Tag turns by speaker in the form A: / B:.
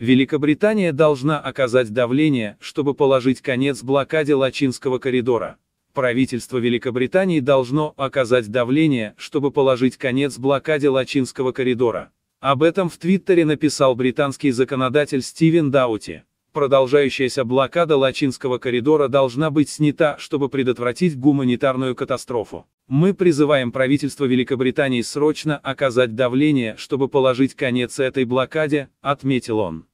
A: Великобритания должна оказать давление, чтобы положить конец блокаде Лачинского коридора. Правительство Великобритании должно оказать давление, чтобы положить конец блокаде Лачинского коридора. Об этом в Твиттере написал британский законодатель Стивен Даути. Продолжающаяся блокада Лачинского коридора должна быть снята, чтобы предотвратить гуманитарную катастрофу. Мы призываем правительство Великобритании срочно оказать давление, чтобы положить конец этой блокаде, отметил он.